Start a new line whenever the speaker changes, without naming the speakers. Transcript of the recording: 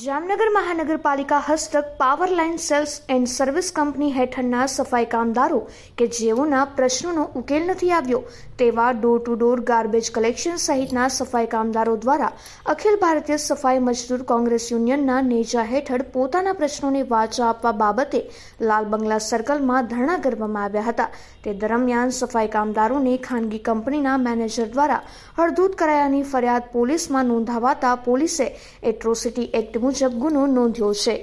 જામનગર મહાનગરપાલિકા હસ્તક Powerline Sales and Service Company હેઠળના સફાઈ કામદારો કે જેઓના પ્રશ્નોનો ઉકેલ નથી આવ્યો તેવા door to door garbage collection સહિતના સફાઈ કામદારો દ્વારા અખિલ ભારતીય સફાઈ મજદૂર કોંગ્રેસ યુનિયનના નેજા હેઠળ પોતાના પ્રશ્નોને વાચા આપવા બાબતે લાલ બંગલા સર્કલમાં ધરણા કરવામાં આવ્યા હતા તે દરમિયાન સફાઈ કામદારોને ખાનગી કંપનીના મેનેજર દ્વારા હળદૂત કરાયાની ફરિયાદ પોલીસમાં નોંધાવાતા પોલીસે એટ્રોસિટી એક્ટ મુજબ ગુનો નોંધ્યો છે